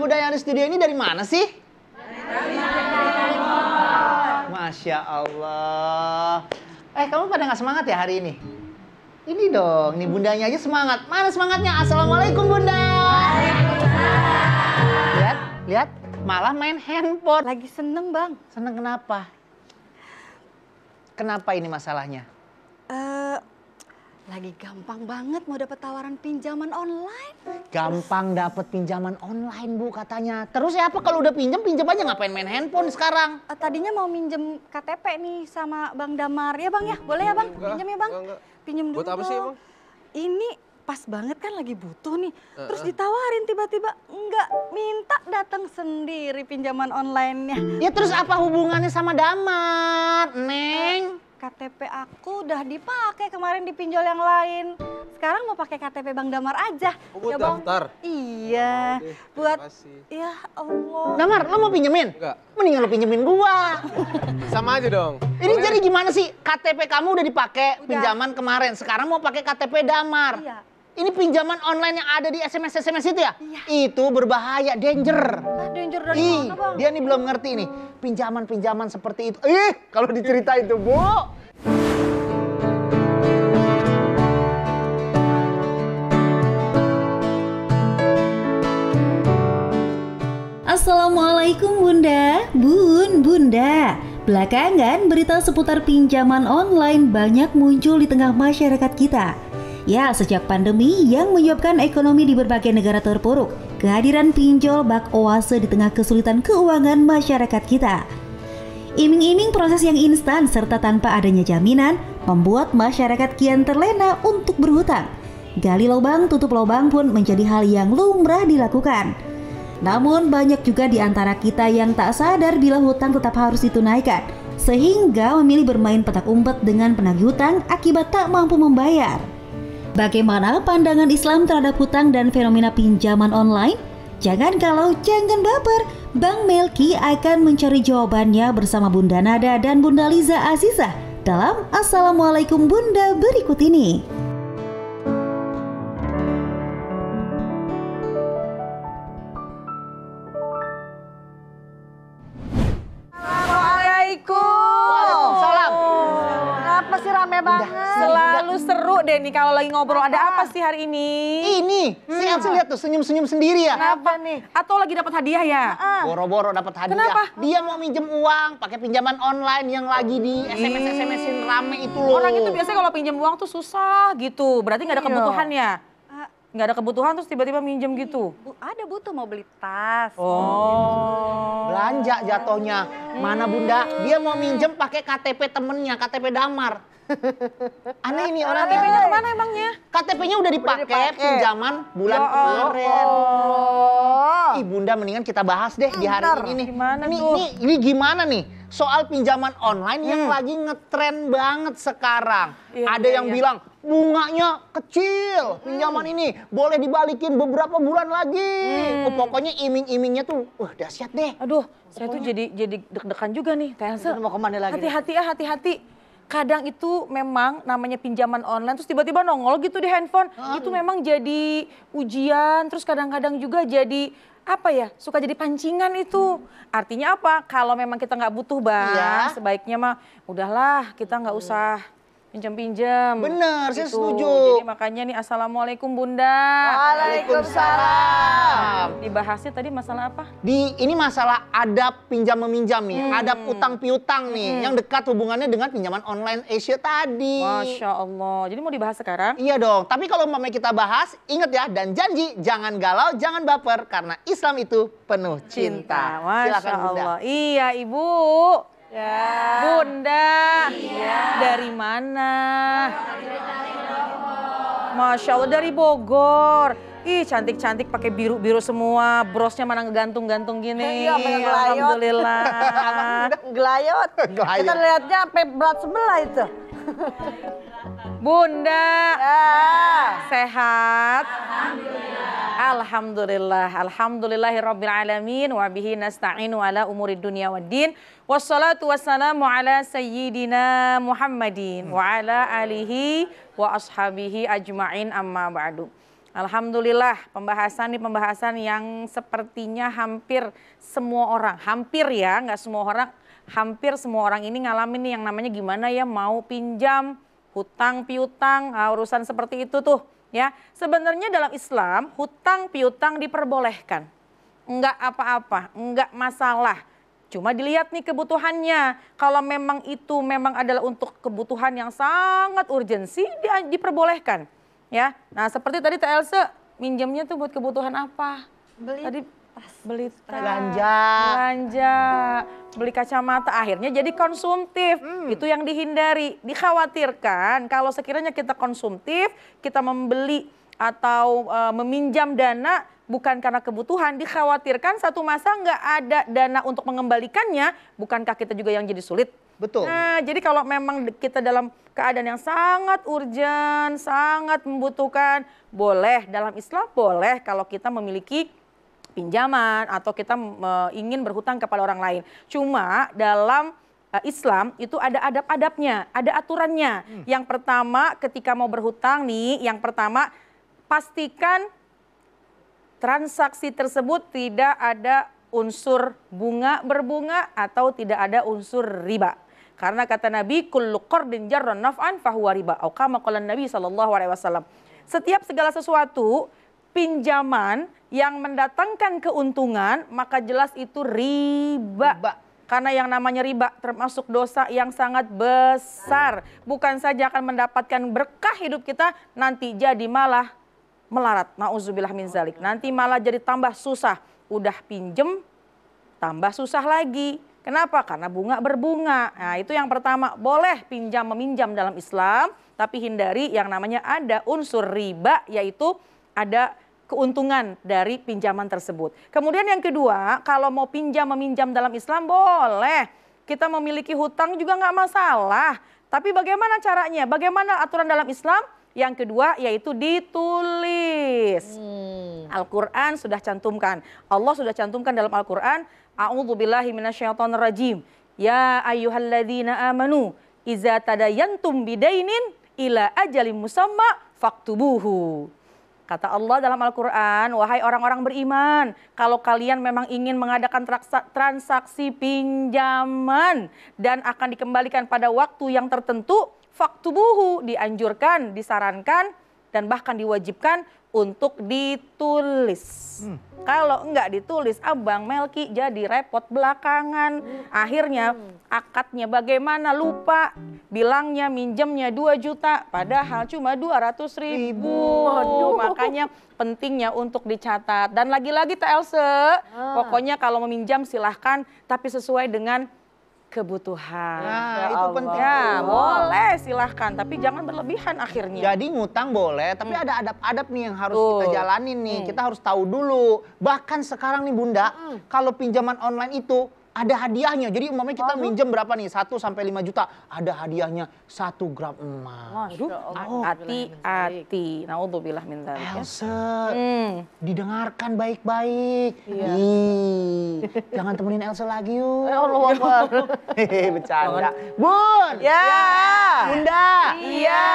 budaya yang di studio ini dari mana sih? Dari Masya Allah. Eh, kamu pada nggak semangat ya hari ini? Ini dong, nih bundanya aja semangat. Mana semangatnya? Assalamualaikum bunda. Lihat, lihat, malah main handphone. Lagi seneng bang. Seneng kenapa? Kenapa ini masalahnya? Uh, lagi gampang banget mau dapat tawaran pinjaman online. Gampang dapat pinjaman online bu katanya. Terus ya apa kalau udah pinjam pinjam aja ngapain main handphone sekarang? Uh, tadinya mau minjem KTP nih sama Bang Damar ya bang ya boleh ya bang pinjam ya bang. Pinjam dulu. Buat apa sih bang? Ini pas banget kan lagi butuh nih. Eh, terus eh. ditawarin tiba-tiba nggak minta datang sendiri pinjaman onlinenya. Ya terus apa hubungannya sama Damar, Neng? KTP aku udah dipakai kemarin di pinjol yang lain. Sekarang mau pakai KTP Bang Damar aja. Oh, buat ya, Bang. daftar? Iya. Oh, buat Iya, Allah. Damar, lo mau pinjemin? Enggak. Mendingan lo pinjemin gua. Sama aja dong. Ini Oke. jadi gimana sih? KTP kamu udah dipakai pinjaman kemarin. Sekarang mau pakai KTP Damar. Iya. Ini pinjaman online yang ada di SMS SMS itu ya? Iya. Itu berbahaya, danger. Nah, danger dari Ih, mana, Bang? Dia nih belum ngerti nih. Pinjaman-pinjaman seperti itu. Ih, kalau diceritain tuh, Bu. Assalamualaikum Bunda, Bun, Bunda. Belakangan berita seputar pinjaman online banyak muncul di tengah masyarakat kita. Ya, sejak pandemi yang menyebabkan ekonomi di berbagai negara terpuruk, kehadiran pinjol bak oase di tengah kesulitan keuangan masyarakat kita. Iming-iming proses yang instan serta tanpa adanya jaminan membuat masyarakat kian terlena untuk berhutang. Gali lubang tutup lubang pun menjadi hal yang lumrah dilakukan. Namun banyak juga di antara kita yang tak sadar bila hutang tetap harus ditunaikan, sehingga memilih bermain petak umpet dengan penagih hutang akibat tak mampu membayar. Bagaimana pandangan Islam terhadap hutang dan fenomena pinjaman online? Jangan kalau jangan baper, Bang Melki akan mencari jawabannya bersama Bunda Nada dan Bunda Liza Aziza dalam Assalamualaikum Bunda berikut ini. nih kalau lagi ngobrol apa? ada apa sih hari ini? Ini, hmm. si lihat tuh senyum-senyum sendiri ya. Kenapa nih? Atau lagi dapat hadiah ya? Boro-boro dapat hadiah. Kenapa? Dia mau minjem uang pakai pinjaman online yang lagi di SMS hmm. sms SMSin rame itu loh. Orang itu biasanya kalau pinjam uang tuh susah gitu. Berarti nggak ada iya. kebutuhannya ah. nggak ada kebutuhan terus tiba-tiba minjem gitu? Bu, ada butuh mau beli tas. Oh. Gitu. Belanja jatuhnya. Mana Bunda? Dia mau minjem pakai KTP temennya, KTP Damar. Aneh ini orang. KTP-nya ya. kemana emangnya? KTP-nya udah dipakai pinjaman bulan oh, kemarin. Oh. Ih bunda mendingan kita bahas deh di hari ini nih. Gimana ini, Ini, gimana nih? Soal pinjaman online hmm. yang lagi ngetren banget sekarang. Iya, Ada iya, yang iya. bilang bunganya kecil, hmm. pinjaman ini boleh dibalikin beberapa bulan lagi. Hmm. Oh, pokoknya iming-imingnya tuh, wah dahsyat deh. Aduh, pokoknya. saya tuh jadi jadi deg-degan juga nih, Tense. Mau kemana lagi? Hati-hati ya, hati-hati kadang itu memang namanya pinjaman online terus tiba-tiba nongol gitu di handphone itu memang jadi ujian terus kadang-kadang juga jadi apa ya suka jadi pancingan itu hmm. artinya apa kalau memang kita nggak butuh bang ya. sebaiknya mah udahlah kita nggak usah Pinjam-pinjam. Benar, gitu. saya setuju. Jadi makanya nih Assalamualaikum Bunda. Waalaikumsalam. Nah, dibahasnya tadi masalah apa? Di ini masalah adab pinjam meminjam nih, hmm. adab utang piutang nih hmm. yang dekat hubungannya dengan pinjaman online Asia tadi. Masya Allah. Jadi mau dibahas sekarang? Iya dong. Tapi kalau mau kita bahas, ingat ya dan janji jangan galau, jangan baper karena Islam itu penuh cinta. cinta. Masya Silakan Bunda. Iya, Ibu. Ya. Bunda. Iya. Dari mana? Masya Allah dari Bogor. Ih cantik-cantik pakai biru-biru semua, brosnya mana ngegantung-gantung gini. Iya, Alhamdulillah. Gelayot. Kita lihatnya sampai berat sebelah itu. Bunda. Ya. Sehat. Alhamdulillah. Alhamdulillah. Alhamdulillahirabbil alamin wa bihi nasta'inu ala umuri wa waddin. Wassalatu wassalamu ala sayyidina Muhammadin wa ala alihi wa ashabihi ajmain amma ba'du. Alhamdulillah pembahasan ini pembahasan yang sepertinya hampir semua orang, hampir ya, nggak semua orang, hampir semua orang ini ngalamin nih yang namanya gimana ya mau pinjam hutang piutang, nah, urusan seperti itu tuh ya. Sebenarnya dalam Islam hutang piutang diperbolehkan. Enggak apa-apa, enggak masalah. Cuma dilihat nih kebutuhannya. Kalau memang itu memang adalah untuk kebutuhan yang sangat urgensi di, diperbolehkan. Ya. Nah, seperti tadi TLC, minjemnya tuh buat kebutuhan apa? Beli tadi tas, beli tas, belanja, belanja, beli kacamata. Akhirnya jadi konsumtif. Hmm. Itu yang dihindari. Dikhawatirkan kalau sekiranya kita konsumtif, kita membeli atau e, meminjam dana bukan karena kebutuhan, dikhawatirkan satu masa nggak ada dana untuk mengembalikannya, bukankah kita juga yang jadi sulit? Betul. Nah, jadi kalau memang kita dalam keadaan yang sangat urgent, sangat membutuhkan, boleh dalam Islam boleh kalau kita memiliki pinjaman atau kita ingin berhutang kepada orang lain. Cuma dalam eh, Islam itu ada adab-adabnya, ada aturannya. Hmm. Yang pertama ketika mau berhutang nih, yang pertama pastikan transaksi tersebut tidak ada unsur bunga berbunga atau tidak ada unsur riba. Karena kata Nabi, kullu qardin naf'an fahuwa riba. Atau kama Nabi sallallahu alaihi wasallam. Setiap segala sesuatu pinjaman yang mendatangkan keuntungan, maka jelas itu riba. riba. Karena yang namanya riba termasuk dosa yang sangat besar. Bukan saja akan mendapatkan berkah hidup kita, nanti jadi malah melarat. Nauzubillah min zalik. Nanti malah jadi tambah susah. Udah pinjem, tambah susah lagi. Kenapa? Karena bunga berbunga. Nah itu yang pertama. Boleh pinjam meminjam dalam Islam, tapi hindari yang namanya ada unsur riba, yaitu ada keuntungan dari pinjaman tersebut. Kemudian yang kedua, kalau mau pinjam meminjam dalam Islam boleh. Kita memiliki hutang juga nggak masalah. Tapi bagaimana caranya? Bagaimana aturan dalam Islam? Yang kedua yaitu ditulis. Hmm. Al-Quran sudah cantumkan. Allah sudah cantumkan dalam Al-Quran. A'udzubillahi Ya ayyuhalladzina amanu. Iza tadayantum bidainin ila ajalim musamma faktubuhu. Kata Allah dalam Al-Quran, wahai orang-orang beriman, kalau kalian memang ingin mengadakan transaksi pinjaman dan akan dikembalikan pada waktu yang tertentu, faktubuhu dianjurkan, disarankan, dan bahkan diwajibkan untuk ditulis. Hmm. Kalau enggak ditulis, Abang Melki jadi repot belakangan. Hmm. Akhirnya hmm. akadnya bagaimana lupa, bilangnya minjemnya 2 juta, padahal cuma 200 ribu. ribu. Makanya pentingnya untuk dicatat. Dan lagi-lagi Telse, ah. pokoknya kalau meminjam silahkan, tapi sesuai dengan kebutuhan. Nah, ya itu Allah. penting. Ya, iya. boleh silahkan, tapi jangan berlebihan akhirnya. Jadi ngutang boleh, tapi hmm. ada adab-adab nih yang harus Tuh. kita jalanin nih. Hmm. Kita harus tahu dulu. Bahkan sekarang nih Bunda, hmm. kalau pinjaman online itu ada hadiahnya. Jadi umpamanya kita Waduh. minjem berapa nih? 1 sampai 5 juta. Ada hadiahnya 1 gram emas. Waduh, hati-hati. Nauzubillah min dzalik. Ya. Elsa, hmm. didengarkan baik-baik. Iya. Ih, jangan temenin Elsa lagi yuk. Ya Allah Allah. bercanda. Bun. Ya. Bunda. Iya.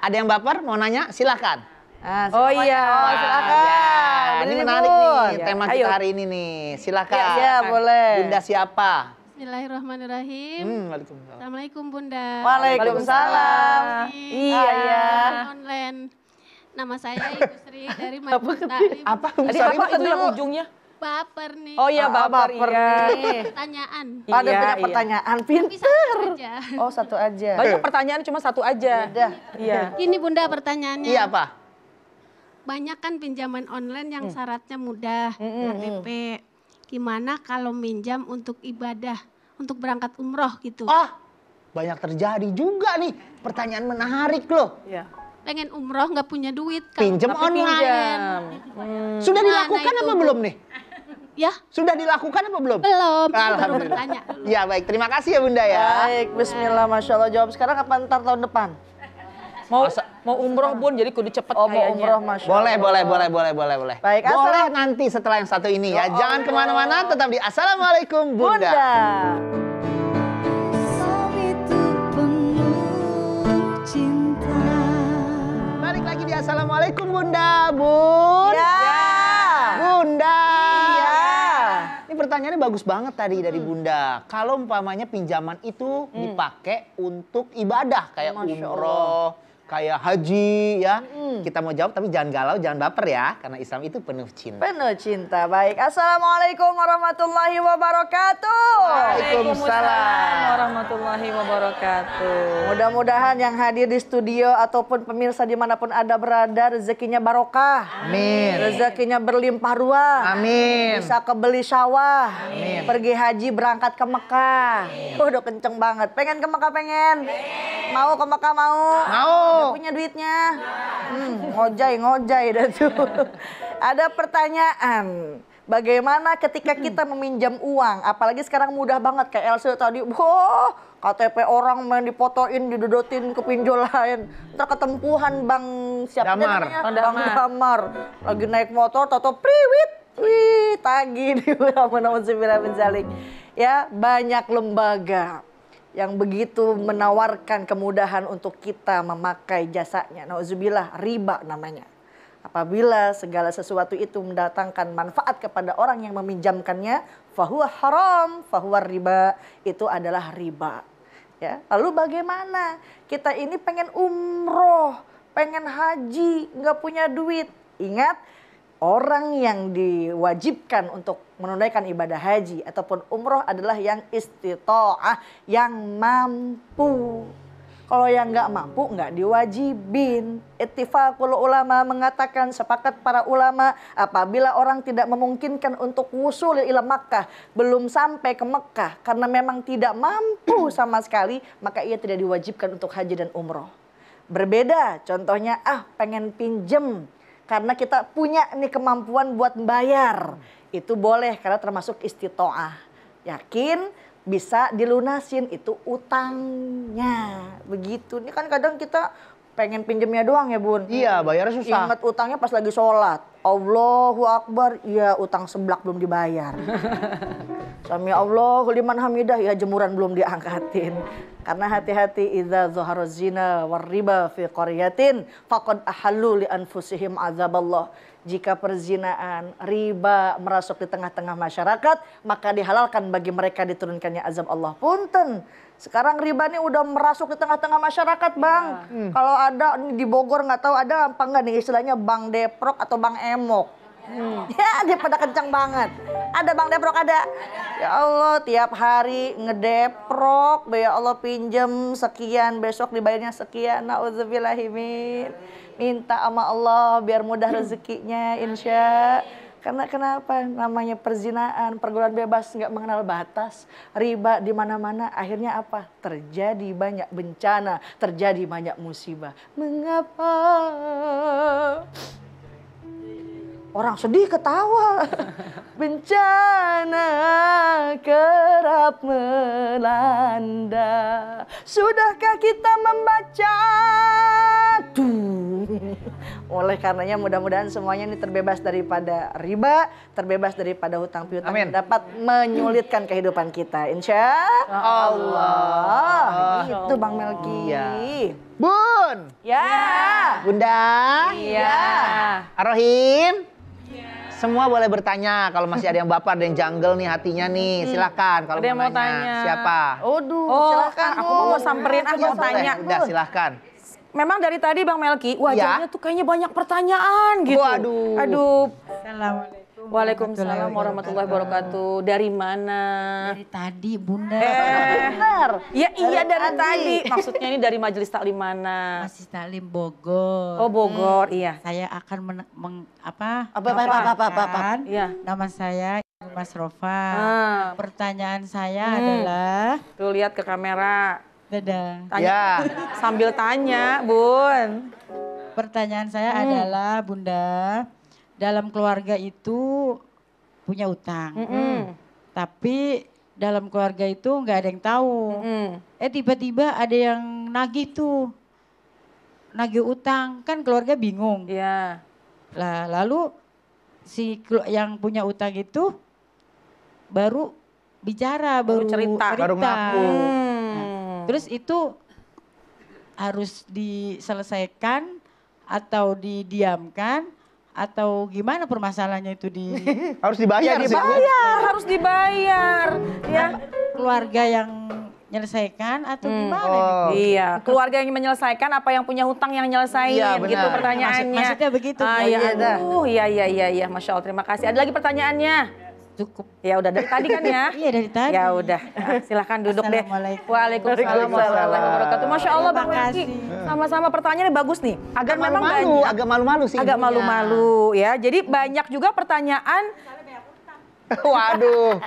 Ada yang baper mau nanya? Silakan. Nah, oh iya, oh, silakan. Ya, ini iya, menarik nih nih tema kita Ayo. hari ini nih. Silakan. Iya, ya boleh. Bunda siapa? Bismillahirrahmanirrahim. Hmm, Waalaikumsalam. Assalamualaikum Bunda. Waalaikumsalam. Iya. iya. Online. Nama saya Ibu Sri dari Madinah. Apa? Tadi apa itu yang ujungnya? baper nih. Oh iya ah, baper, baper iya. nih. Pertanyaan. Padahal iya, punya iya. pertanyaan, pinter. Satu aja. Oh satu aja. Eh. Banyak pertanyaan cuma satu aja. Iya. Ini bunda pertanyaannya. Iya apa? banyak kan pinjaman online yang hmm. syaratnya mudah, hmm, hmm, KTP. Gimana kalau minjam untuk ibadah, untuk berangkat umroh gitu? Ah, banyak terjadi juga nih. Pertanyaan menarik loh. Ya. Pengen umroh nggak punya duit. Pinjam online. Pinjam. Hmm. Sudah dilakukan itu? apa belum nih? Ya. Sudah dilakukan apa belum? Belum. Alhamdulillah. Ya baik, terima kasih ya Bunda ya. Baik, Bismillah, Masya Allah. Jawab sekarang apa ntar tahun depan? Mau Asa, mau umroh pun jadi kudu cepet oh, kayaknya. umroh boleh, boleh, boleh, boleh, boleh, boleh. Baik, boleh nanti setelah yang satu ini ya. Oh, Jangan oh, kemana-mana, tetap di Assalamualaikum Bunda. Bunda. lagi di Assalamualaikum Bunda, Bun. Ya. Bunda. Iya. Ini pertanyaannya bagus banget tadi dari hmm. Bunda. Kalau umpamanya pinjaman itu hmm. dipakai untuk ibadah kayak Masya umroh, kayak haji ya. Mm. Kita mau jawab tapi jangan galau, jangan baper ya karena Islam itu penuh cinta. Penuh cinta. Baik. Assalamualaikum warahmatullahi wabarakatuh. Waalaikumsalam warahmatullahi wabarakatuh. Mudah-mudahan yang hadir di studio ataupun pemirsa dimanapun ada berada rezekinya barokah. Amin. Rezekinya berlimpah ruah. Amin. Bisa kebeli sawah. Amin. Pergi haji berangkat ke Mekah. Amin. udah kenceng banget. Pengen ke Mekah pengen? Amin. Mau ke Mekah mau? Mau. Gak punya duitnya. Hmm, ngojay ngojay dah tuh. Ada pertanyaan. Bagaimana ketika kita meminjam uang, apalagi sekarang mudah banget kayak Elsa tadi, oh KTP orang main dipotoin, didodotin ke pinjol lain, ntar ketempuhan bang siapa damar. namanya, Bang damar. damar, lagi naik motor, toto priwit, wih tagi di nama-nama Sibira ya banyak lembaga yang begitu menawarkan kemudahan untuk kita memakai jasanya. Nauzubillah riba namanya. Apabila segala sesuatu itu mendatangkan manfaat kepada orang yang meminjamkannya, fahuwa haram, fahuwa riba, itu adalah riba. Ya, lalu bagaimana? Kita ini pengen umroh, pengen haji, nggak punya duit. Ingat, orang yang diwajibkan untuk menunaikan ibadah haji ataupun umroh adalah yang istitoah, yang mampu. Kalau yang nggak mampu nggak diwajibin. Ittifaqul ulama mengatakan sepakat para ulama apabila orang tidak memungkinkan untuk wusul ila Makkah, belum sampai ke Mekkah karena memang tidak mampu sama sekali, maka ia tidak diwajibkan untuk haji dan umroh. Berbeda contohnya ah pengen pinjem karena kita punya nih kemampuan buat bayar. Itu boleh karena termasuk istitoah. Yakin bisa dilunasin itu utangnya. Begitu. Ini kan kadang kita pengen pinjemnya doang ya bun. Iya bayarnya susah. Ingat utangnya pas lagi sholat. Allahu Akbar, ya utang seblak belum dibayar. Sami Allah, liman hamidah, ya jemuran belum diangkatin. Karena hati-hati idza zuhara zina war riba fi qaryatin faqad ahallu li anfusihim azaballah. Jika perzinaan, riba merasuk di tengah-tengah masyarakat, maka dihalalkan bagi mereka diturunkannya azab Allah. Punten, sekarang riba ini udah merasuk di tengah-tengah masyarakat, iya. Bang. Ya. Kalau ada di Bogor nggak tahu ada apa nggak nih istilahnya Bang Deprok atau Bang Emok Hmm. Ya, dia pada kencang banget. Ada Bang Deprok ada. Ya Allah, tiap hari ngedeprok, ya Allah pinjem sekian, besok dibayarnya sekian. Nauzubillahimin. Minta sama Allah biar mudah rezekinya insya karena kenapa namanya perzinaan, pergaulan bebas nggak mengenal batas, riba di mana-mana, akhirnya apa? Terjadi banyak bencana, terjadi banyak musibah. Mengapa? Orang sedih ketawa. Bencana kerap melanda. Sudahkah kita membaca? Tuh. Oleh karenanya mudah-mudahan semuanya ini terbebas daripada riba, terbebas daripada hutang piutang Amin. dapat menyulitkan kehidupan kita. Insya Allah. Allah. Nah, itu Bang Melki. Ya. Bun. Ya. Bunda. Iya. Arohim. Semua boleh bertanya kalau masih ada yang baper, ada yang jungle nih hatinya nih, hmm. silakan kalau ada mau, mau tanya. tanya. Siapa? Oduh, oh, silakan. Aku mau samperin, aku ah, mau tanya. Udah, silakan memang dari tadi Bang Melki wajahnya ya. tuh kayaknya banyak pertanyaan gitu. Waduh. Aduh. Assalamualaikum. Waalaikumsalam warahmatullahi wabarakatuh. Dari mana? Dari tadi, Bunda. Eh, Bener. Ya iya dari tadi. tadi. Maksudnya ini dari Majelis Taklim mana? Majelis Taklim Bogor. Oh, Bogor, hmm. iya. Saya akan men, meng, apa? Apa apa apa apa apa. apa. Iya. Nama saya Mas Rofa. Ah. Pertanyaan saya hmm. adalah Tuh lihat ke kamera. Dadah. Tanya, ya. Sambil tanya, Bun. Pertanyaan saya hmm. adalah, Bunda, dalam keluarga itu punya utang. Mm -hmm. Tapi dalam keluarga itu nggak ada yang tahu. Mm -hmm. Eh tiba-tiba ada yang nagih tuh. Nagih utang, kan keluarga bingung. Iya. Yeah. Lah lalu si yang punya utang itu baru bicara, baru, baru cerita, cerita. baru ngaku. Hmm. Nah, terus itu harus diselesaikan atau didiamkan atau gimana permasalahannya itu di harus dibayar ya, dibayar sih. harus dibayar ya keluarga yang menyelesaikan atau hmm. gimana oh. ini? Iya, keluarga yang menyelesaikan apa yang punya hutang yang nyelesain ya, gitu pertanyaannya. Maksud, maksudnya begitu. Ah, iya, iya, iya, iya, iya, iya, iya, Masya Allah terima kasih. Ada lagi pertanyaannya? Cukup. Ya udah dari tadi kan ya? iya dari tadi. Ya udah. Ah, silahkan duduk deh. Waalaikumsalam warahmatullahi wabarakatuh. Masya Allah Bang Wiki. Hmm. Sama-sama pertanyaannya bagus nih. Agak malu malu, Agak malu-malu sih. Agak iya. malu-malu ya. Jadi banyak juga pertanyaan. Waduh.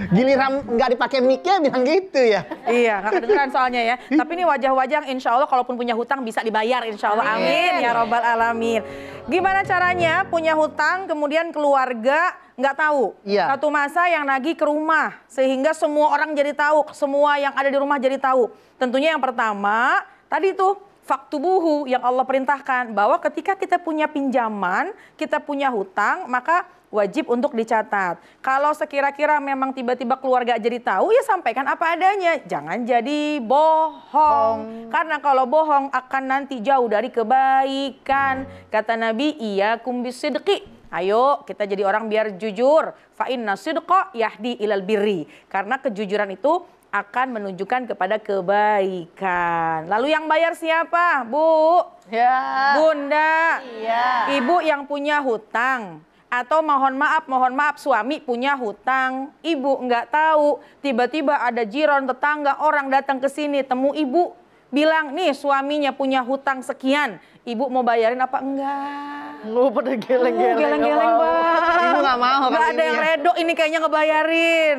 Giliran nggak dipakai mic-nya bilang gitu ya. Iya, nggak kedengeran soalnya ya. Tapi ini wajah-wajah yang insya Allah kalaupun punya hutang bisa dibayar insya Allah. Amin, Amin. ya robbal alamin. Gimana caranya punya hutang kemudian keluarga nggak tahu. Ya. Satu masa yang nagih ke rumah sehingga semua orang jadi tahu, semua yang ada di rumah jadi tahu. Tentunya yang pertama tadi tuh faktu buhu yang Allah perintahkan bahwa ketika kita punya pinjaman, kita punya hutang, maka wajib untuk dicatat. Kalau sekira-kira memang tiba-tiba keluarga jadi tahu, ya sampaikan apa adanya. Jangan jadi bohong. Karena kalau bohong akan nanti jauh dari kebaikan. Hmm. Kata Nabi, iya kumbisidki Ayo kita jadi orang biar jujur. Fa'in inna sidqa yahdi ilal birri. Karena kejujuran itu akan menunjukkan kepada kebaikan. Lalu yang bayar siapa? Bu. Ya. Bunda. Iya. Ibu yang punya hutang atau mohon maaf, mohon maaf suami punya hutang, ibu nggak tahu, tiba-tiba ada jiron tetangga orang datang ke sini temu ibu bilang nih suaminya punya hutang sekian, ibu mau bayarin apa enggak? Lu pada geleng-geleng. geleng-geleng, Bang. Ibu gak mau. Gak ada yang redok, ini kayaknya ngebayarin.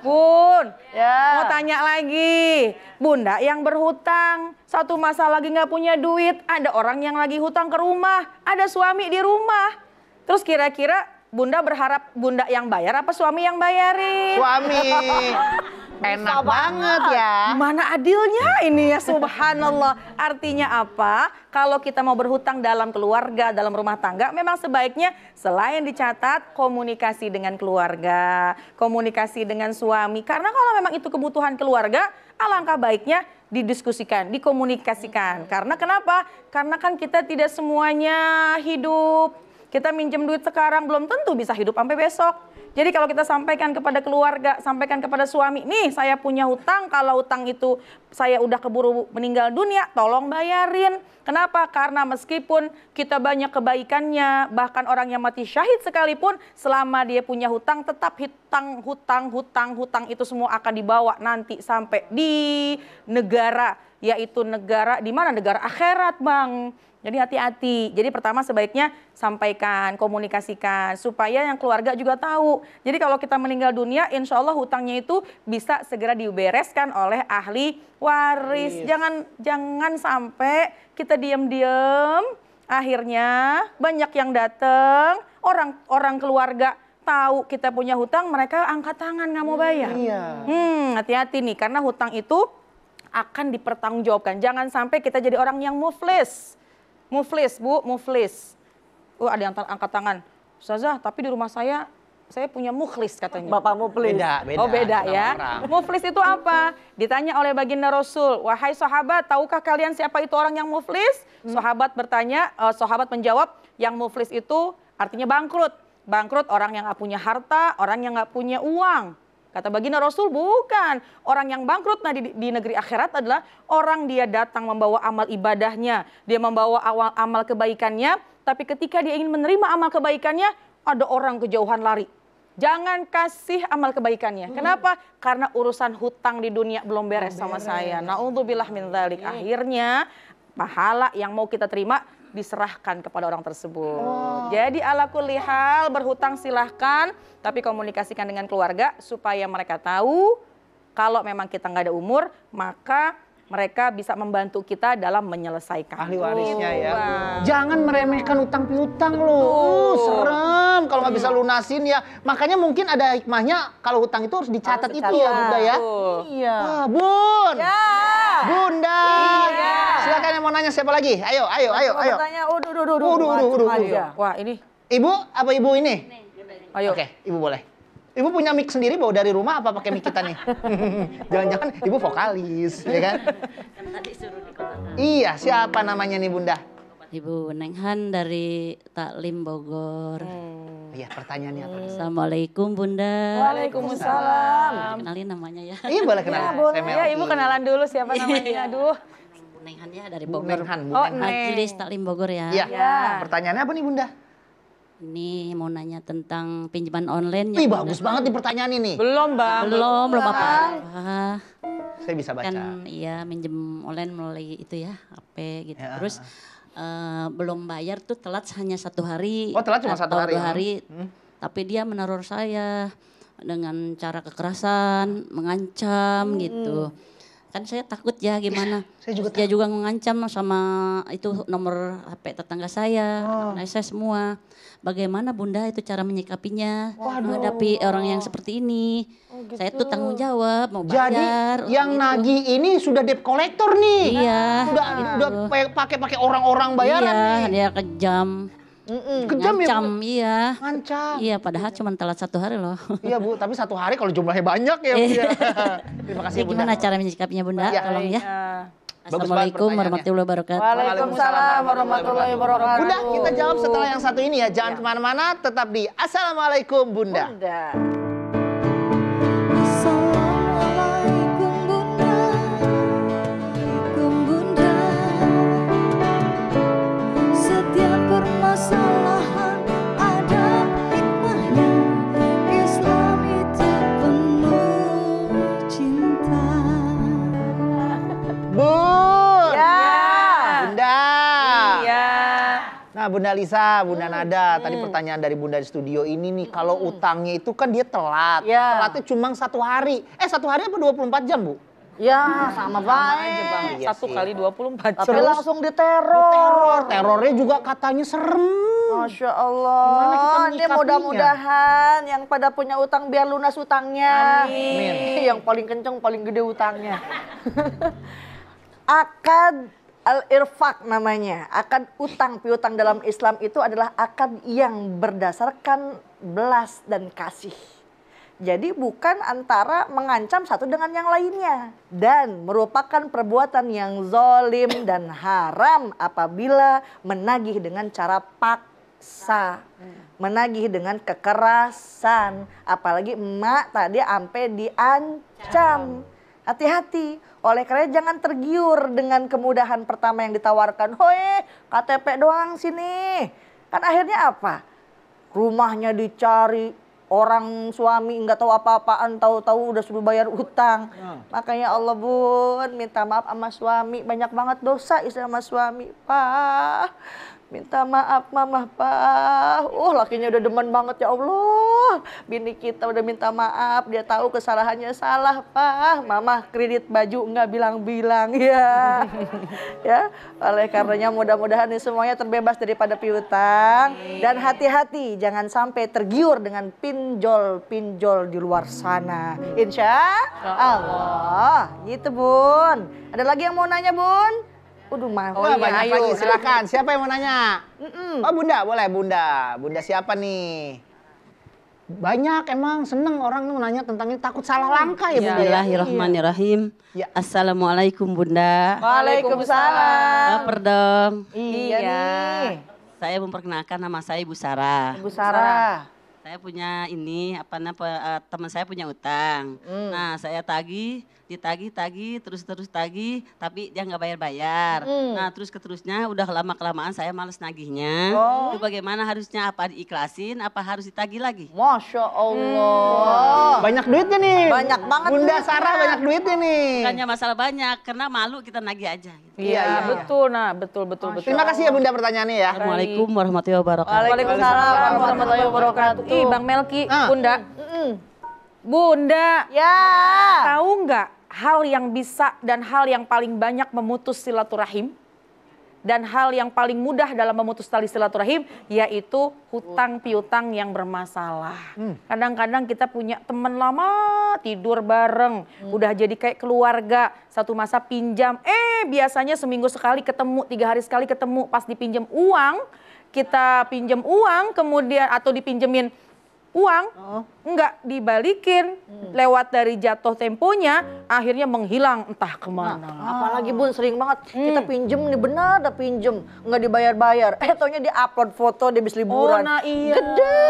Bun, ya. mau tanya lagi. Bunda yang berhutang, satu masa lagi gak punya duit. Ada orang yang lagi hutang ke rumah, ada suami di rumah. Terus kira-kira Bunda berharap Bunda yang bayar apa suami yang bayarin? Suami. enak banget. banget ya. Mana adilnya ini ya subhanallah. Artinya apa? Kalau kita mau berhutang dalam keluarga, dalam rumah tangga memang sebaiknya selain dicatat komunikasi dengan keluarga, komunikasi dengan suami karena kalau memang itu kebutuhan keluarga, alangkah baiknya didiskusikan, dikomunikasikan. Karena kenapa? Karena kan kita tidak semuanya hidup. Kita minjem duit sekarang belum tentu bisa hidup sampai besok jadi kalau kita sampaikan kepada keluarga, sampaikan kepada suami, nih saya punya hutang, kalau hutang itu saya udah keburu meninggal dunia, tolong bayarin. Kenapa? Karena meskipun kita banyak kebaikannya, bahkan orang yang mati syahid sekalipun, selama dia punya hutang, tetap hutang, hutang, hutang, hutang itu semua akan dibawa nanti sampai di negara, yaitu negara, di mana negara akhirat bang. Jadi hati-hati. Jadi pertama sebaiknya sampaikan, komunikasikan supaya yang keluarga juga tahu. Jadi kalau kita meninggal dunia, insya Allah hutangnya itu bisa segera dibereskan oleh ahli waris. Yes. Jangan jangan sampai kita diam-diam. Akhirnya banyak yang datang, orang-orang keluarga tahu kita punya hutang, mereka angkat tangan nggak mau bayar. Hmm, iya. Hmm, hati-hati nih karena hutang itu akan dipertanggungjawabkan. Jangan sampai kita jadi orang yang muflis. Muflis, Bu, muflis. Oh, uh, ada yang angkat tangan. Ustazah, tapi di rumah saya saya punya mukhlis katanya. Bapak muflis. Beda, beda. Oh beda ya. Orang. Muflis itu apa? Ditanya oleh baginda Rasul, wahai sahabat, tahukah kalian siapa itu orang yang muflis? Hmm. Sahabat bertanya, uh, sahabat menjawab, yang muflis itu artinya bangkrut. Bangkrut orang yang nggak punya harta, orang yang nggak punya uang. Kata baginda Rasul bukan. Orang yang bangkrut nah, di, di negeri akhirat adalah orang dia datang membawa amal ibadahnya. Dia membawa awal amal kebaikannya. Tapi ketika dia ingin menerima amal kebaikannya, ada orang kejauhan lari. Jangan kasih amal kebaikannya. Hmm. Kenapa? Karena urusan hutang di dunia belum beres, belum beres. sama saya. nah bilah min dzalik. Akhirnya pahala yang mau kita terima diserahkan kepada orang tersebut. Oh. Jadi ala kulihal berhutang silahkan, tapi komunikasikan dengan keluarga supaya mereka tahu kalau memang kita nggak ada umur, maka mereka bisa membantu kita dalam menyelesaikan. Ahli warisnya ya. Jangan meremehkan utang piutang loh. Serem kalau nggak bisa hmm. lunasin ya. Makanya mungkin ada hikmahnya kalau hutang itu harus dicatat harus itu ya Bunda ya. Iya. Ah, bun. Ya. Bunda. Iya namanya siapa lagi? Ayo, ayo, ayo, ayo. Tanya, udah, udah, udah, udah, udah, udah. Wah, ini. Ibu, apa ibu ini? Ayo. Oke, ibu boleh. Ibu punya mic sendiri bawa dari rumah apa pakai mic kita nih? Jangan-jangan ibu vokalis, ya kan? iya, siapa namanya nih bunda? Ibu Nenghan dari Taklim Bogor. Hmm. Iya, pertanyaannya apa? Assalamualaikum Bunda. Waalaikumsalam. Kenalin namanya ya. Iya boleh kenalin. Ya, boleh. Ya, Ibu kenalan dulu siapa iya. namanya. Aduh. Neng ya dari Bogor. Han, oh, Majelis Taklim Bogor ya. Iya. Ya. Pertanyaannya apa nih Bunda? Ini mau nanya tentang pinjaman online ya. Ih, bagus banget nih pertanyaan ini. Belum, Bang. Belum, belum apa-apa. Saya bisa baca. Kan iya minjem online melalui itu ya, HP gitu. Ya. Terus uh, belum bayar tuh telat hanya satu hari. Oh, telat cuma satu hari. Dua ya? hari. Hmm. Tapi dia meneror saya dengan cara kekerasan, mengancam hmm. gitu kan saya takut ya gimana. saya juga Dia juga mengancam sama itu nomor HP tetangga saya, oh. saya semua. Bagaimana Bunda itu cara menyikapinya Waduh. menghadapi orang yang seperti ini? Oh, gitu. Saya itu tanggung jawab mau bayar. Jadi yang oh, gitu. nagih ini sudah debt collector nih. Iya. Sudah nah. Gitu. udah pakai-pakai orang-orang bayaran iya, nih. Iya, dia kejam. Mm-mm, Kejam ya, iya. Ngancam. Iya, padahal cuma telat satu hari loh. Iya, Bu. Tapi satu hari kalau jumlahnya banyak ya, Bu. Ya. Iya. Terima kasih, ya, Bunda. Gimana cara menyikapinya, Bunda? Ya, Tolong ya. Iya. Assalamualaikum warahmatullahi wabarakatuh. Waalaikumsalam warahmatullahi wabarakatuh. Bunda, kita jawab setelah yang satu ini ya. Jangan ya. kemana-mana, tetap di Assalamualaikum Bunda. Bunda. Nah, Bunda Lisa, Bunda hmm, Nada, hmm. tadi pertanyaan dari Bunda di studio ini nih, kalau hmm. utangnya itu kan dia telat. Yeah. Telatnya cuma satu hari. Eh, satu hari apa 24 jam, Bu? Ya, sama, sama baik. Aja, bang. Iya satu sih. kali 24 jam. Tapi langsung diteror. Teror. Terornya juga katanya serem. Masya Allah. Ini mudah-mudahan yang pada punya utang biar lunas utangnya. Amin. Yang paling kenceng, paling gede utangnya. Akad Al-irfak namanya. Akad utang piutang dalam Islam itu adalah akad yang berdasarkan belas dan kasih. Jadi bukan antara mengancam satu dengan yang lainnya. Dan merupakan perbuatan yang zolim dan haram apabila menagih dengan cara paksa. Menagih dengan kekerasan. Apalagi emak tadi sampai diancam. Hati-hati oleh karena jangan tergiur dengan kemudahan pertama yang ditawarkan. Hoi, KTP doang sini. Kan akhirnya apa? Rumahnya dicari, orang suami nggak tahu apa-apaan tahu-tahu udah suruh bayar utang Ya. makanya Allah bun minta maaf sama suami banyak banget dosa istri sama suami pak Minta maaf mama pak. Uh lakinya udah demen banget ya Allah. Bini kita udah minta maaf. Dia tahu kesalahannya salah pak. Mama kredit baju nggak bilang-bilang ya. ya oleh karenanya mudah-mudahan ini semuanya terbebas daripada piutang. Dan hati-hati jangan sampai tergiur dengan pinjol-pinjol di luar sana. Insya ya Allah. Gitu bun. Ada lagi yang mau nanya bun? Udah mah. Oh, oh, iya. banyak Ayo, lagi. Silakan. Siapa yang mau nanya? Mm-mm. Oh, Bunda, boleh Bunda. Bunda siapa nih? Banyak emang seneng orang mau nanya tentang ini takut salah mm. langkah ya Bunda. Ya? Bismillahirrahmanirrahim. Ya. Assalamualaikum Bunda. Waalaikumsalam. Laper dong. Iya, iya nih. Saya memperkenalkan nama saya Ibu Sarah. Ibu Sarah. Saya punya ini apa namanya eh, teman saya punya utang. Hmm. Nah, saya tagih ditagi tagih terus terus tagih tapi dia nggak bayar bayar hmm. nah terus keterusnya udah lama kelamaan saya males nagihnya oh. itu bagaimana harusnya apa diiklasin apa harus ditagi lagi masya hmm. allah hmm. banyak duitnya nih banyak banget bunda duitnya. sarah banyak duitnya nih bukannya masalah banyak karena malu kita nagih aja gitu. iya, betul nah betul betul betul terima kasih ya bunda pertanyaannya ya assalamualaikum warahmatullahi wabarakatuh waalaikumsalam warahmatullahi wabarakatuh ih bang melki ah. bunda -mm. bunda ya tahu nggak hal yang bisa dan hal yang paling banyak memutus silaturahim dan hal yang paling mudah dalam memutus tali silaturahim yaitu hutang piutang yang bermasalah. Hmm. Kadang-kadang kita punya teman lama tidur bareng, hmm. udah jadi kayak keluarga, satu masa pinjam, eh biasanya seminggu sekali ketemu, tiga hari sekali ketemu, pas dipinjam uang, kita pinjam uang kemudian atau dipinjemin uang oh. dibalikin hmm. lewat dari jatuh temponya akhirnya menghilang entah kemana nah, apalagi bun sering banget hmm. kita pinjem nih benar ada pinjem enggak dibayar-bayar eh taunya di upload foto di habis liburan oh, nah iya. gede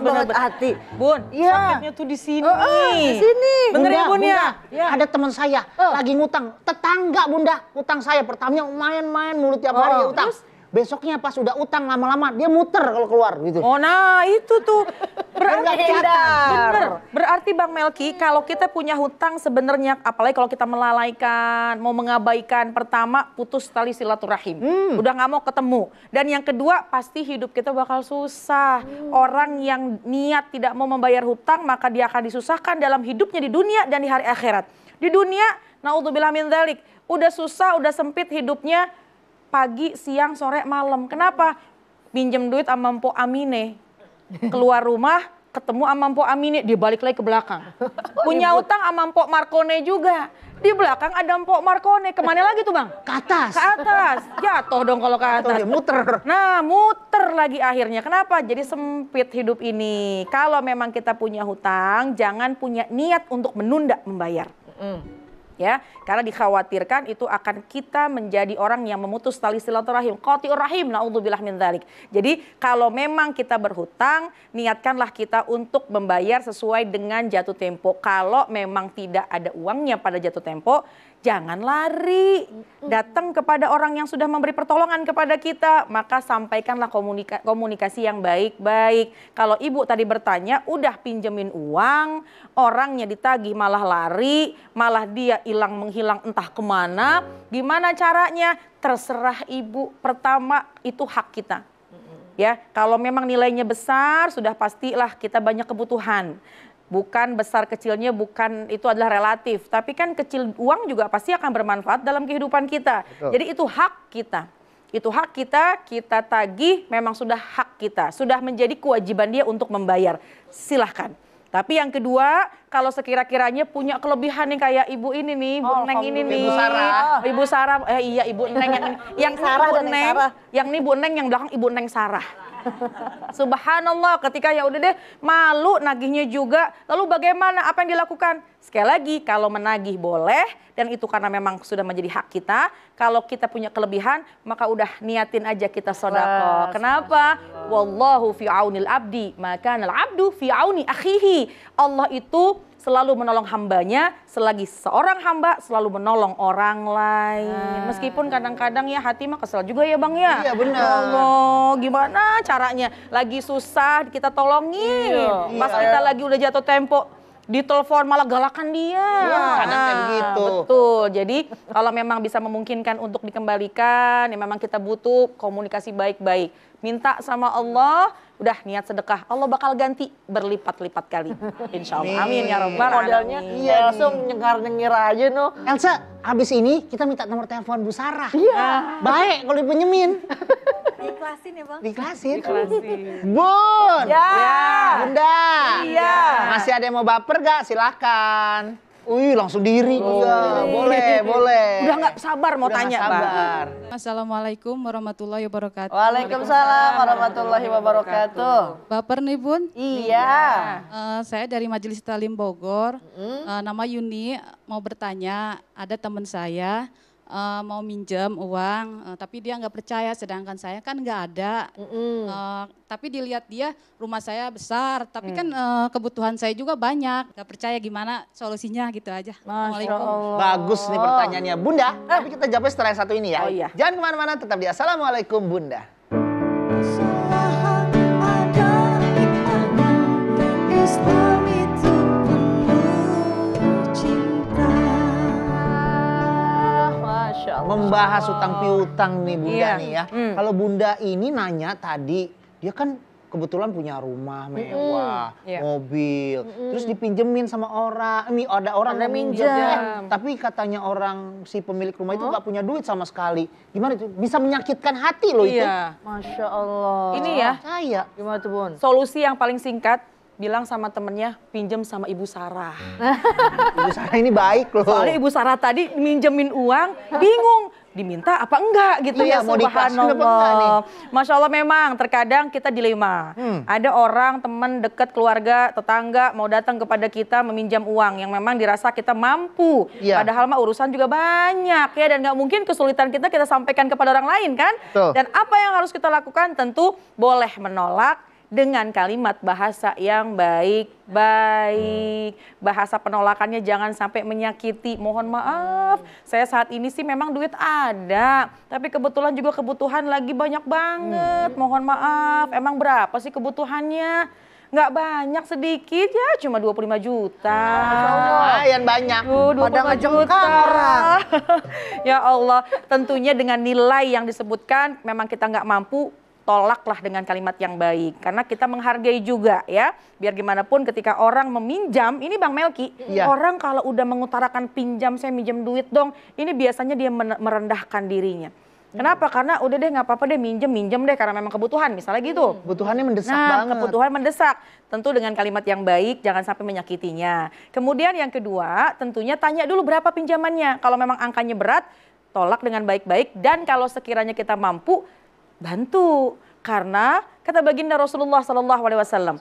bener, banget hati bun ya. sakitnya tuh di sini uh, uh, di sini bener ya bun ya? ya? ada teman saya uh. lagi ngutang tetangga bunda utang saya pertamanya main-main mulut tiap hari oh. utang Terus? Besoknya pas udah utang lama-lama dia muter kalau keluar gitu. Oh nah itu tuh berarti bener. Berarti Bang Melki kalau kita punya hutang sebenarnya apalagi kalau kita melalaikan, mau mengabaikan pertama putus tali silaturahim. Hmm. Udah nggak mau ketemu. Dan yang kedua pasti hidup kita bakal susah. Hmm. Orang yang niat tidak mau membayar hutang maka dia akan disusahkan dalam hidupnya di dunia dan di hari akhirat. Di dunia naudzubillah min dzalik. Udah susah, udah sempit hidupnya pagi, siang, sore, malam. Kenapa? Pinjem duit sama Mpok Amine. Keluar rumah, ketemu sama Mpok Amine, dia balik lagi ke belakang. Punya utang sama Mpok Markone juga. Di belakang ada Mpok Marcone. Kemana lagi tuh Bang? Ke atas. Ke atas. Jatuh dong kalau ke atas. Dia muter. Nah muter lagi akhirnya. Kenapa? Jadi sempit hidup ini. Kalau memang kita punya hutang, jangan punya niat untuk menunda membayar. Mm ya karena dikhawatirkan itu akan kita menjadi orang yang memutus tali silaturahim qatiur rahim naudzubillah min dzalik jadi kalau memang kita berhutang niatkanlah kita untuk membayar sesuai dengan jatuh tempo kalau memang tidak ada uangnya pada jatuh tempo jangan lari. Datang kepada orang yang sudah memberi pertolongan kepada kita, maka sampaikanlah komunika komunikasi yang baik-baik. Kalau ibu tadi bertanya, udah pinjemin uang, orangnya ditagih malah lari, malah dia hilang menghilang entah kemana. Gimana caranya? Terserah ibu. Pertama itu hak kita. Ya, kalau memang nilainya besar, sudah pastilah kita banyak kebutuhan bukan besar kecilnya bukan itu adalah relatif tapi kan kecil uang juga pasti akan bermanfaat dalam kehidupan kita Betul. jadi itu hak kita itu hak kita kita tagih memang sudah hak kita sudah menjadi kewajiban dia untuk membayar silahkan tapi yang kedua kalau sekira-kiranya punya kelebihan nih kayak ibu ini nih, Bu oh, Neng ini ibu nih. Ibu Sarah. Ibu Sarah, eh iya Ibu Neng yang yang Sarah dan Neng, Sarah. yang ini Bu Neng yang belakang Ibu Neng Sarah. Subhanallah ketika ya udah deh malu nagihnya juga. Lalu bagaimana apa yang dilakukan? Sekali lagi kalau menagih boleh dan itu karena memang sudah menjadi hak kita. Kalau kita punya kelebihan maka udah niatin aja kita sodako. Kenapa? Wallahu fi'aunil abdi maka al abdu fi'auni akhihi. Allah itu selalu menolong hambanya, selagi seorang hamba selalu menolong orang lain. Hmm. Meskipun kadang-kadang ya hati mah kesel juga ya bang ya. Iya benar. Ya Allah gimana caranya? Lagi susah kita tolongin. Iya. Pas iya. kita lagi udah jatuh tempo, ditelepon malah galakan dia. Iya. kadang nah, gitu. Betul. Jadi kalau memang bisa memungkinkan untuk dikembalikan, ya memang kita butuh komunikasi baik-baik. Minta sama Allah udah niat sedekah Allah bakal ganti berlipat-lipat kali insya Allah amin ya robbal modelnya iya langsung nyengar nyengir aja no Elsa habis ini kita minta nomor telepon Bu Sarah iya baik kalau dipenyemin diklasin ya bang diklasin diklasin Bun ya, ya. Bunda iya masih ada yang mau baper gak Silakan. Wih, langsung diri oh. juga. Iya. Boleh, boleh. Udah nggak sabar mau Udah tanya, sabar. Bang. Assalamualaikum warahmatullahi wabarakatuh. Waalaikumsalam warahmatullahi wabarakatuh. Baper nih, Bun? Iya. Uh, saya dari Majelis Talim Bogor. Uh, nama Yuni mau bertanya, ada teman saya uh, mau minjem uang, uh, tapi dia nggak percaya. Sedangkan saya kan nggak ada. Mm -hmm. uh, tapi dilihat dia rumah saya besar, tapi mm. kan uh, kebutuhan saya juga banyak. Nggak percaya gimana solusinya gitu aja. Assalamualaikum. Bagus nih pertanyaannya, Bunda. Tapi kita jawab setelah yang satu ini ya. Oh, iya. Jangan kemana-mana, tetap di Assalamualaikum, Bunda. Allah. membahas utang piutang nih Bunda iya. nih ya. Mm. Kalau Bunda ini nanya tadi, dia kan kebetulan punya rumah mewah, mm. yeah. mobil, mm. terus dipinjemin sama orang, ini eh, ada orang yang minjem, ya kan? tapi katanya orang si pemilik rumah oh. itu nggak punya duit sama sekali. Gimana itu? Bisa menyakitkan hati loh iya. itu. Masya Allah. Ini ya. Saya. Gimana tuh Bun? Solusi yang paling singkat bilang sama temennya pinjam sama Ibu Sarah. Ibu Sarah ini baik loh. Soalnya Ibu Sarah tadi minjemin uang, bingung diminta apa enggak gitu iya, ya subhanallah. Masya Allah memang terkadang kita dilema. Hmm. Ada orang teman dekat keluarga tetangga mau datang kepada kita meminjam uang yang memang dirasa kita mampu. Iya. Padahal mah urusan juga banyak ya dan nggak mungkin kesulitan kita kita sampaikan kepada orang lain kan. Tuh. Dan apa yang harus kita lakukan tentu boleh menolak dengan kalimat bahasa yang baik-baik. Bahasa penolakannya jangan sampai menyakiti. Mohon maaf, saya saat ini sih memang duit ada, tapi kebetulan juga kebutuhan lagi banyak banget. Hmm. Mohon maaf, emang berapa sih kebutuhannya? nggak banyak sedikit ya cuma 25 juta ah, lumayan yang banyak pada ngejengkar kan ya Allah tentunya dengan nilai yang disebutkan memang kita nggak mampu tolaklah dengan kalimat yang baik karena kita menghargai juga ya biar gimana pun ketika orang meminjam ini Bang Melki ya. orang kalau udah mengutarakan pinjam saya minjem duit dong ini biasanya dia merendahkan dirinya Kenapa? Iya. Karena udah deh nggak apa-apa deh minjem minjem deh karena memang kebutuhan misalnya gitu. Hmm. Kebutuhannya mendesak nah, banget. Kebutuhan mendesak. Tentu dengan kalimat yang baik jangan sampai menyakitinya. Kemudian yang kedua tentunya tanya dulu berapa pinjamannya. Kalau memang angkanya berat tolak dengan baik-baik dan kalau sekiranya kita mampu Bantu karena kata baginda Rasulullah Sallallahu Alaihi Wasallam,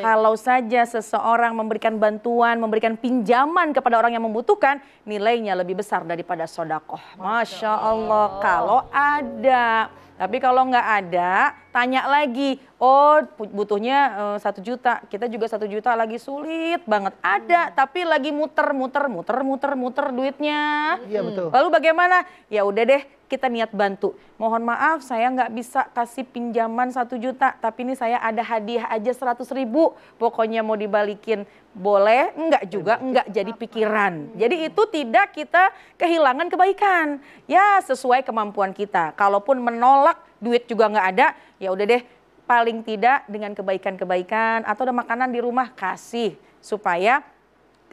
kalau saja seseorang memberikan bantuan, memberikan pinjaman kepada orang yang membutuhkan, nilainya lebih besar daripada sodakoh. Masya Allah, kalau ada. Tapi kalau nggak ada, tanya lagi. Oh, butuhnya eh, satu juta. Kita juga satu juta lagi sulit banget. Ada, hmm. tapi lagi muter, muter, muter, muter, muter duitnya. Iya betul. Lalu bagaimana? Ya udah deh, kita niat bantu. Mohon maaf, saya nggak bisa kasih pinjaman satu juta, tapi ini saya ada hadiah aja seratus ribu. Pokoknya mau dibalikin boleh, nggak juga, nggak jadi pikiran. Jadi itu tidak kita kehilangan kebaikan. Ya sesuai kemampuan kita. Kalaupun menolak duit juga nggak ada, ya udah deh paling tidak dengan kebaikan-kebaikan atau ada makanan di rumah kasih supaya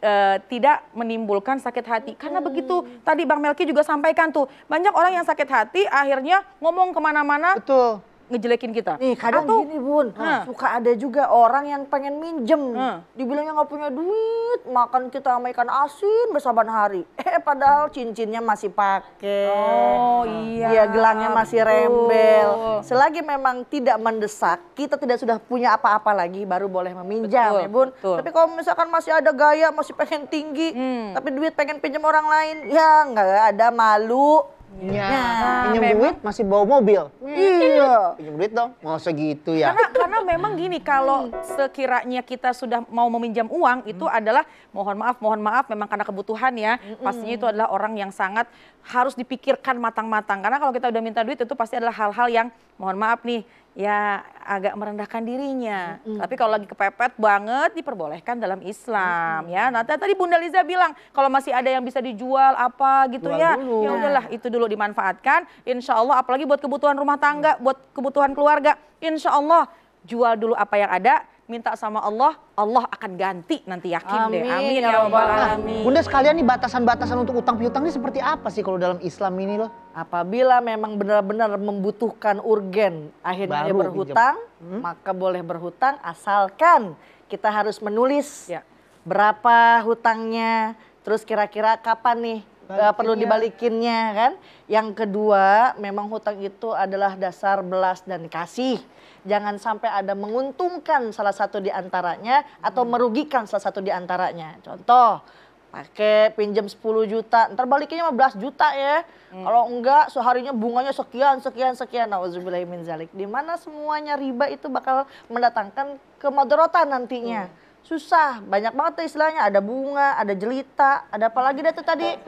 e, tidak menimbulkan sakit hati. Karena hmm. begitu tadi Bang Melki juga sampaikan tuh, banyak orang yang sakit hati akhirnya ngomong kemana-mana. Betul ngejelekin kita. Nih kadang Atau, gini bun, nah. suka ada juga orang yang pengen minjem, nah. dibilangnya nggak punya duit, makan kita sama ikan asin bersaban hari. Eh padahal cincinnya masih pakai, oh iya, ya, gelangnya masih betul. rembel. Selagi memang tidak mendesak, kita tidak sudah punya apa-apa lagi baru boleh meminjam betul, ya bun. Betul. Tapi kalau misalkan masih ada gaya, masih pengen tinggi, hmm. tapi duit pengen pinjam orang lain, ya nggak ada malu Iya. Nah, pinjam memang, duit masih bawa mobil. Iya. iya. Pinjam duit dong, mau segitu ya. Karena karena memang gini kalau sekiranya kita sudah mau meminjam uang itu hmm. adalah mohon maaf, mohon maaf memang karena kebutuhan ya. Hmm. Pastinya itu adalah orang yang sangat harus dipikirkan matang-matang karena kalau kita udah minta duit itu pasti adalah hal-hal yang mohon maaf nih ya agak merendahkan dirinya. Mm -hmm. Tapi kalau lagi kepepet banget diperbolehkan dalam Islam mm -hmm. ya. Nah tadi Bunda Liza bilang kalau masih ada yang bisa dijual apa gitu Jual ya, dulu. ya iya. udahlah itu dulu dimanfaatkan. Insya Allah apalagi buat kebutuhan rumah tangga, mm -hmm. buat kebutuhan keluarga, Insya Allah jual dulu apa yang ada minta sama Allah, Allah akan ganti nanti yakin Amin, deh. Amin ya, ya Allah. Alamin. Bunda sekalian nih batasan-batasan untuk utang piutang ini seperti apa sih kalau dalam Islam ini loh? Apabila memang benar-benar membutuhkan urgen akhirnya Baru berhutang, hmm? maka boleh berhutang asalkan kita harus menulis ya. berapa hutangnya, terus kira-kira kapan nih Balikinnya. perlu dibalikinnya kan. Yang kedua, memang hutang itu adalah dasar belas dan kasih. Jangan sampai ada menguntungkan salah satu di antaranya atau hmm. merugikan salah satu di antaranya. Contoh, pakai pinjam 10 juta, ntar balikinnya 15 juta ya. Hmm. Kalau enggak seharinya bunganya sekian sekian sekian. Nauzubillahi zalik. Di mana semuanya riba itu bakal mendatangkan kemadaratan nantinya. Hmm susah banyak banget istilahnya ada bunga ada jelita ada apa lagi dah tuh tadi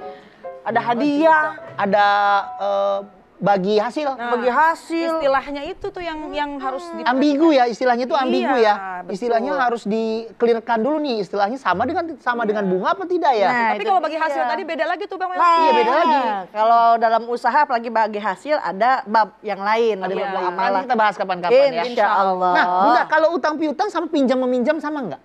ada iya, hadiah, ada uh, bagi hasil. Nah, bagi hasil. Istilahnya itu tuh yang hmm. yang harus ah. ambigu ya, istilahnya itu ambigu iya, ya. Betul. Istilahnya harus dikelirkan dulu nih, istilahnya sama dengan sama iya. dengan bunga apa tidak ya? Nah, Tapi kalau bagi hasil tadi beda lagi tuh Bang Nah, iya, beda lagi. Iya. Kalau dalam usaha apalagi bagi hasil ada bab yang lain, ada iya. bab amalah. Nanti kita bahas kapan-kapan ya. Insya Allah. Nah, Bunda, kalau utang piutang sama pinjam meminjam sama enggak?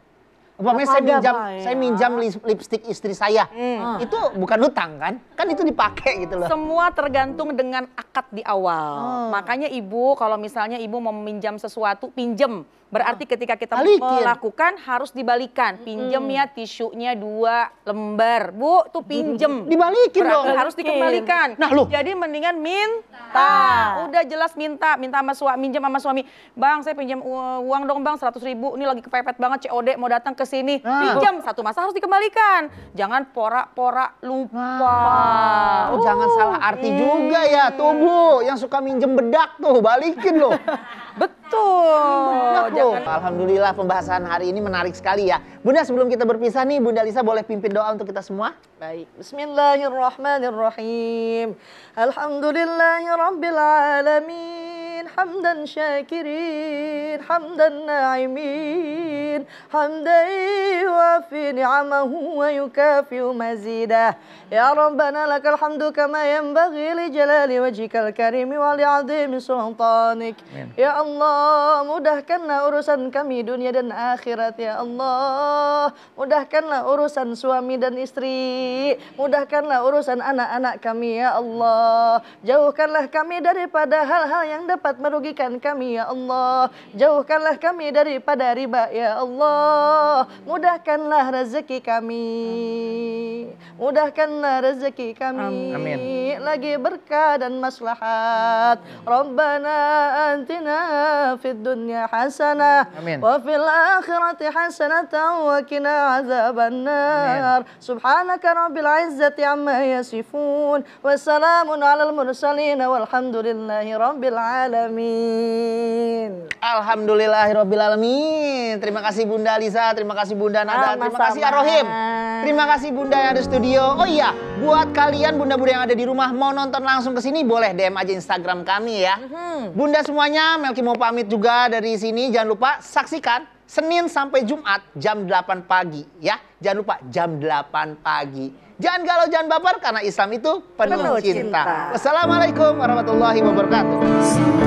umpamanya saya minjam ya. saya minjam lipstick istri saya hmm. Ah. itu bukan utang kan kan itu dipakai gitu loh semua tergantung dengan akad di awal hmm. makanya ibu kalau misalnya ibu mau meminjam sesuatu pinjem Berarti ketika kita Alikin. melakukan harus dibalikan. Pinjem hmm. tisunya dua lembar. Bu, itu pinjem. Dibalikin Berarti dong. Harus dikembalikan. Nah, lu. Jadi mendingan minta. Nah. Udah jelas minta, minta sama suami, minjem sama suami. Bang, saya pinjem uang dong Bang 100 ribu. Ini lagi kepepet banget COD mau datang ke sini. Nah. Pinjam satu masa harus dikembalikan. Jangan porak porak lupa. Nah. Oh, jangan salah arti hmm. juga ya. Tuh Bu, yang suka minjem bedak tuh balikin loh. Betul kan? Alhamdulillah pembahasan hari ini menarik sekali ya. Bunda sebelum kita berpisah nih, Bunda Lisa boleh pimpin doa untuk kita semua? Baik. Bismillahirrahmanirrahim. Alhamdulillahirrahmanirrahim. حمدا شاكرين حمدا ناعمين حمدا يوافي نعمه ويكافئ مزيده يا ربنا لك الحمد كما ينبغي لجلال وجهك الكريم ولعظيم سلطانك يا الله mudahkanlah urusan kami dunia dan akhirat ya Allah mudahkanlah urusan suami dan istri mudahkanlah urusan anak-anak kami ya Allah jauhkanlah kami daripada hal-hal yang dapat dapat merugikan kami ya Allah. Jauhkanlah kami daripada riba ya Allah. Mudahkanlah rezeki kami. Mudahkanlah rezeki kami. Amin. Lagi berkah dan maslahat. Rabbana antina fid dunya hasanah wa fil akhirati hasanah wa qina nar Subhanaka rabbil izzati amma yasifun. Wassalamun al mursalin walhamdulillahi rabbil alamin alamin. Alhamdulillahirobbilalamin. Terima kasih Bunda Lisa, terima kasih Bunda Nada, terima kasih Arohim. Terima kasih Bunda yang ada studio. Oh iya, buat kalian Bunda-bunda yang ada di rumah mau nonton langsung ke sini boleh DM aja Instagram kami ya. Mm-hmm. Bunda semuanya, Melki mau pamit juga dari sini. Jangan lupa saksikan Senin sampai Jumat jam 8 pagi ya. Jangan lupa jam 8 pagi. Jangan galau, jangan baper karena Islam itu penuh, penuh cinta. cinta. Wassalamualaikum warahmatullahi wabarakatuh.